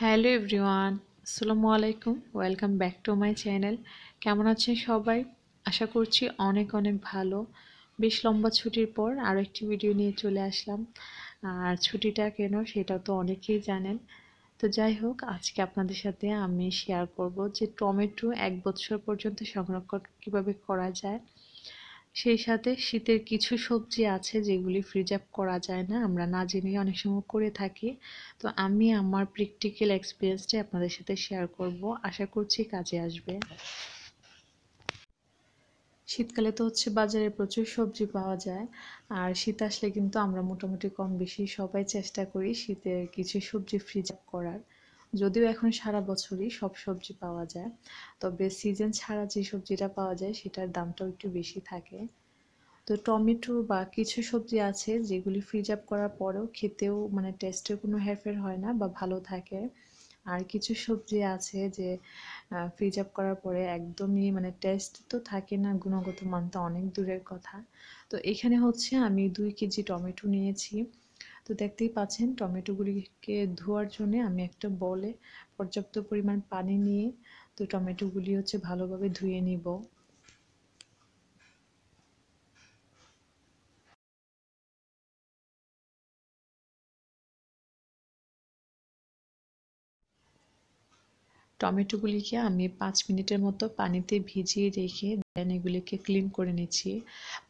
hello everyone আসসালামু আলাইকুম welcome back to my channel কেমন আছেন সবাই আশা করছি অনেক অনেক ভালো বেশ লম্বা ছুটির পর আরও একটি ভিডিও নিয়ে চলে আসলাম আর ছুটিটা কেন সেটা তো অনেকেই জানেন তো যাই হোক আজকে আপনাদের সাথে আমি শেয়ার করব যে টমেটো এক বছর পর্যন্ত সংরক্ষণ কীভাবে করা যায় সেই সাথে শীতের কিছু সবজি আছে যেগুলি ফ্রিজ আপ করা যায় না আমরা না জেনে অনেক সময় করে থাকি তো আমি আমার প্র্যাকটিক্যাল এক্সপিরিয়েন্সটি আপনাদের সাথে শেয়ার করব আশা করছি কাজে আসবে শীতকালে তো হচ্ছে বাজারে প্রচুর সবজি পাওয়া যায় আর শীত আসলে কিন্তু আমরা মোটামুটি কম বেশি সবাই চেষ্টা করি শীতের কিছু সবজি ফ্রিজ করার যদিও এখন সারা বছরই সব সবজি পাওয়া যায় তবে সিজন ছাড়া যে সবজিটা পাওয়া যায় সেটার দামটাও একটু বেশি থাকে তো টমেটো বা কিছু সবজি আছে যেগুলি ফ্রিজ আপ করার পরেও খেতেও মানে টেস্টের কোনো হেরফের হয় না বা ভালো থাকে আর কিছু সবজি আছে যে ফ্রিজ আপ করার পরে একদমই মানে টেস্ট তো থাকে না গুণগত মান তো অনেক দূরের কথা তো এখানে হচ্ছে আমি দুই কেজি টমেটো নিয়েছি তো দেখতেই পাচ্ছেন টমেটোগুলিকে ধোয়ার জন্যে আমি একটা বলে পর্যাপ্ত পরিমাণ পানি নিয়ে তো টমেটোগুলি হচ্ছে ভালোভাবে ধুয়ে নিব টমেটোগুলিকে আমি পাঁচ মিনিটের মতো পানিতে ভিজিয়ে রেখে দেন এগুলিকে ক্লিন করে নিচ্ছি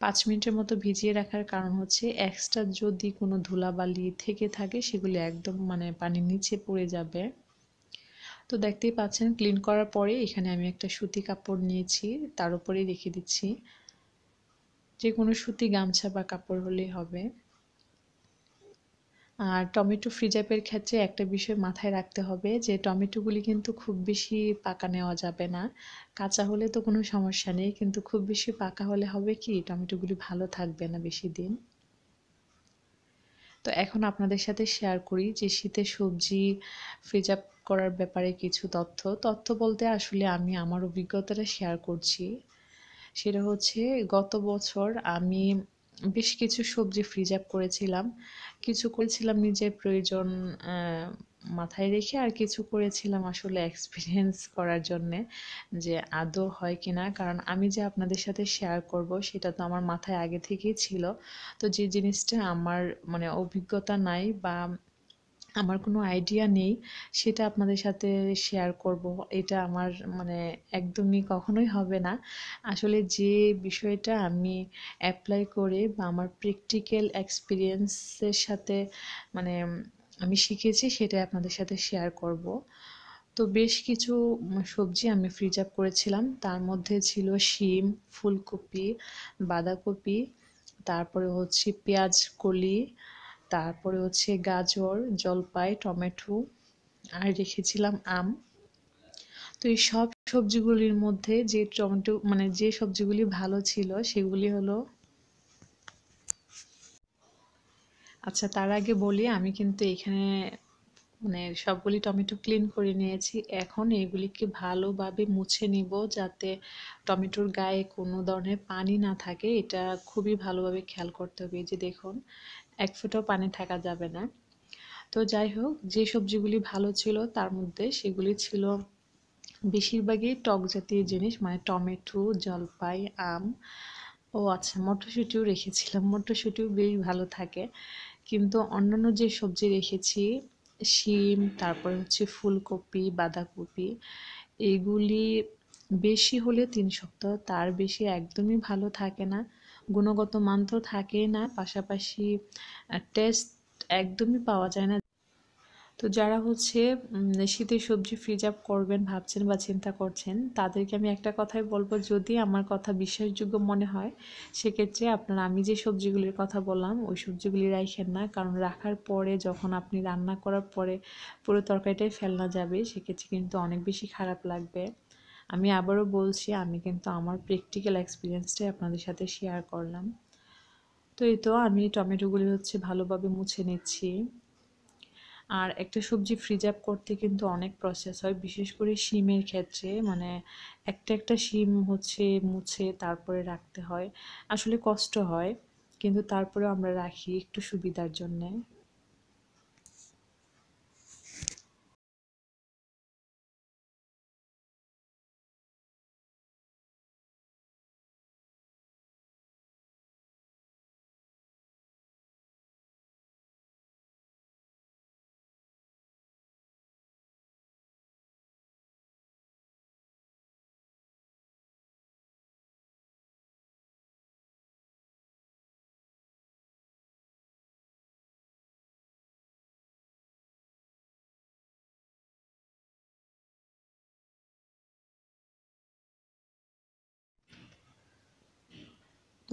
পাঁচ মিনিটের মতো ভিজিয়ে রাখার কারণ হচ্ছে এক্সট্রা যদি কোনো ধুলাবালি থেকে থাকে সেগুলি একদম মানে পানির নিচে পড়ে যাবে তো দেখতেই পাচ্ছেন ক্লিন করার পরে এখানে আমি একটা সুতি কাপড় নিয়েছি তার উপরেই রেখে দিচ্ছি যে কোনো সুতি গামছা বা কাপড় হলেই হবে আর টমেটো ফ্রিজাপের ক্ষেত্রে একটা বিষয় মাথায় রাখতে হবে যে টমেটোগুলি কিন্তু খুব বেশি পাকা নেওয়া যাবে না কাঁচা হলে তো কোনো সমস্যা নেই কিন্তু খুব বেশি পাকা হলে হবে কি টমেটোগুলি ভালো থাকবে না বেশি দিন তো এখন আপনাদের সাথে শেয়ার করি যে শীতে সবজি ফ্রিজ আপ করার ব্যাপারে কিছু তথ্য তথ্য বলতে আসলে আমি আমার অভিজ্ঞতাটা শেয়ার করছি সেটা হচ্ছে গত বছর আমি বেশ কিছু সবজি ফ্রিজ আপ করেছিলাম কিছু করেছিলাম নিজের প্রয়োজন মাথায় রেখে আর কিছু করেছিলাম আসলে এক্সপিরিয়েন্স করার জন্যে যে আদৌ হয় কি না কারণ আমি যে আপনাদের সাথে শেয়ার করব সেটা তো আমার মাথায় আগে থেকেই ছিল তো যে জিনিসটা আমার মানে অভিজ্ঞতা নাই বা আমার কোনো আইডিয়া নেই সেটা আপনাদের সাথে শেয়ার করব এটা আমার মানে একদমই কখনোই হবে না আসলে যে বিষয়টা আমি অ্যাপ্লাই করে বা আমার প্র্যাকটিক্যাল এক্সপিরিয়েন্সের সাথে মানে আমি শিখেছি সেটা আপনাদের সাথে শেয়ার করব তো বেশ কিছু সবজি আমি ফ্রিজ আপ করেছিলাম তার মধ্যে ছিল শিম ফুলকপি বাঁধাকপি তারপরে হচ্ছে পেঁয়াজ কলি তারপরে হচ্ছে গাজর জলপাই টমেটো আর রেখেছিলাম আম তো এই সব সবজিগুলির মধ্যে যে টমেটো মানে যে সবজিগুলি ভালো ছিল সেগুলি হলো আচ্ছা তার আগে বলি আমি কিন্তু এখানে মানে সবগুলি টমেটো ক্লিন করে নিয়েছি এখন এগুলিকে ভালোভাবে মুছে নিব যাতে টমেটোর গায়ে কোনো ধরনের পানি না থাকে এটা খুবই ভালোভাবে খেয়াল করতে হবে যে দেখুন এক ফুটও পানি থাকা যাবে না তো যাই হোক যে সবজিগুলি ভালো ছিল তার মধ্যে সেগুলি ছিল বেশিরভাগই টক জাতীয় জিনিস মানে টমেটো জলপাই আম ও আচ্ছা মটরশুঁটিও রেখেছিলাম মটরশুঁটিও বেশ ভালো থাকে কিন্তু অন্যান্য যে সবজি রেখেছি শিম তারপরে হচ্ছে ফুলকপি বাঁধাকপি এগুলি বেশি হলে তিন সপ্তাহ তার বেশি একদমই ভালো থাকে না গুণগত মান তো থাকেই না পাশাপাশি টেস্ট একদমই পাওয়া যায় না তো যারা হচ্ছে শীতের সবজি ফ্রিজ আপ করবেন ভাবছেন বা চিন্তা করছেন তাদেরকে আমি একটা কথাই বলবো যদি আমার কথা বিশ্বাসযোগ্য মনে হয় সেক্ষেত্রে আপনার আমি যে সবজিগুলির কথা বললাম ওই সবজিগুলি রাখেন না কারণ রাখার পরে যখন আপনি রান্না করার পরে পুরো তরকারিটাই ফেলনা যাবে সেক্ষেত্রে কিন্তু অনেক বেশি খারাপ লাগবে আমি আবারও বলছি আমি কিন্তু আমার প্র্যাকটিক্যাল এক্সপিরিয়েন্সটাই আপনাদের সাথে শেয়ার করলাম তো এই তো আমি টমেটোগুলি হচ্ছে ভালোভাবে মুছে নিচ্ছি আর একটা সবজি ফ্রিজ আপ করতে কিন্তু অনেক প্রসেস হয় বিশেষ করে শিমের ক্ষেত্রে মানে একটা একটা শিম হচ্ছে মুছে তারপরে রাখতে হয় আসলে কষ্ট হয় কিন্তু তারপরে আমরা রাখি একটু সুবিধার জন্যে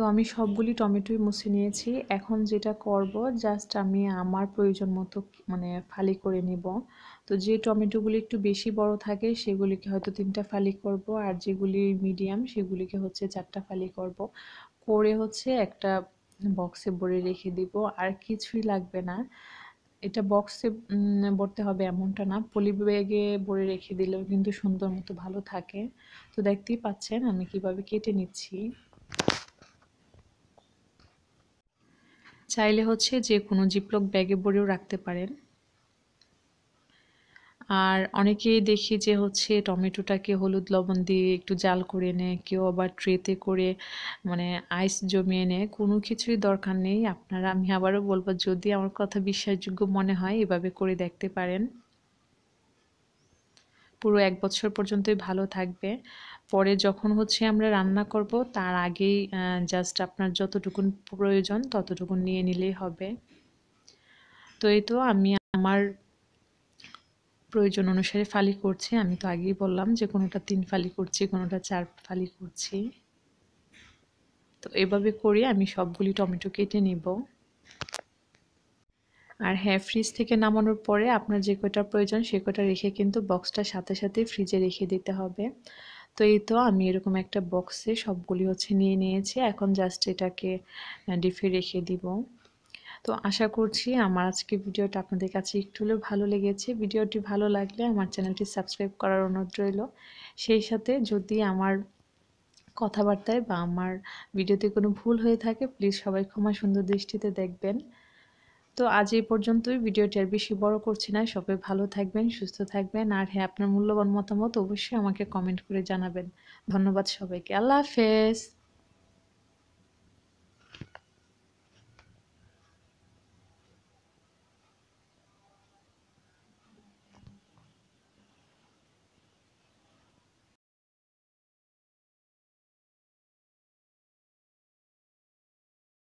তো আমি সবগুলি টমেটোই মুছে নিয়েছি এখন যেটা করব জাস্ট আমি আমার প্রয়োজন মতো মানে ফালি করে নিব তো যে টমেটোগুলি একটু বেশি বড় থাকে সেগুলিকে হয়তো তিনটা ফালি করব আর যেগুলি মিডিয়াম সেগুলিকে হচ্ছে চারটা ফালি করব করে হচ্ছে একটা বক্সে ভরে রেখে দিব আর কিছুই লাগবে না এটা বক্সে ভরতে হবে এমনটা না পলি ব্যাগে ভরে রেখে দিলেও কিন্তু সুন্দর মতো ভালো থাকে তো দেখতেই পাচ্ছেন আমি কিভাবে কেটে নিচ্ছি চাইলে হচ্ছে যে কোনো জিপলক ব্যাগে ভরেও রাখতে পারেন আর অনেকেই দেখি যে হচ্ছে টমেটোটাকে হলুদ লবণ দিয়ে একটু জাল করে নেয় কেউ আবার ট্রেতে করে মানে আইস জমিয়ে নেয় কোনো কিছুই দরকার নেই আপনারা আমি আবারও বলবো যদি আমার কথা বিশ্বাসযোগ্য মনে হয় এভাবে করে দেখতে পারেন পুরো এক বছর পর্যন্তই ভালো থাকবে পরে যখন হচ্ছে আমরা রান্না করব তার আগেই জাস্ট আপনার যতটুকুন প্রয়োজন ততটুকুন নিয়ে নিলেই হবে তো এই তো আমি আমার প্রয়োজন অনুসারে ফালি করছি আমি তো আগেই বললাম যে কোনোটা তিন ফালি করছি কোনোটা চার ফালি করছি তো এভাবে করে আমি সবগুলি টমেটো কেটে নিব আর হ্যাঁ ফ্রিজ থেকে নামানোর পরে আপনার যে কয়টা প্রয়োজন সে কয়টা রেখে কিন্তু বক্সটা সাথে সাথে ফ্রিজে রেখে দিতে হবে তো এই তো আমি এরকম একটা বক্সে সবগুলি হচ্ছে নিয়ে নিয়েছি এখন জাস্ট এটাকে ডিফে রেখে দিব তো আশা করছি আমার আজকে ভিডিওটা আপনাদের কাছে একটু হলেও ভালো লেগেছে ভিডিওটি ভালো লাগলে আমার চ্যানেলটি সাবস্ক্রাইব করার অনুরোধ রইল সেই সাথে যদি আমার কথাবার্তায় বা আমার ভিডিওতে কোনো ভুল হয়ে থাকে প্লিজ সবাই ক্ষমা সুন্দর দৃষ্টিতে দেখবেন তো আজ এই পর্যন্তই ভিডিওটি আর বেশি বড় করছি না সবাই ভালো থাকবেন সুস্থ থাকবেন আর হ্যাঁ আপনার মূল্যবান মতামত অবশ্যই আমাকে কমেন্ট করে জানাবেন ধন্যবাদ সবাইকে আল্লাহ হাফেজ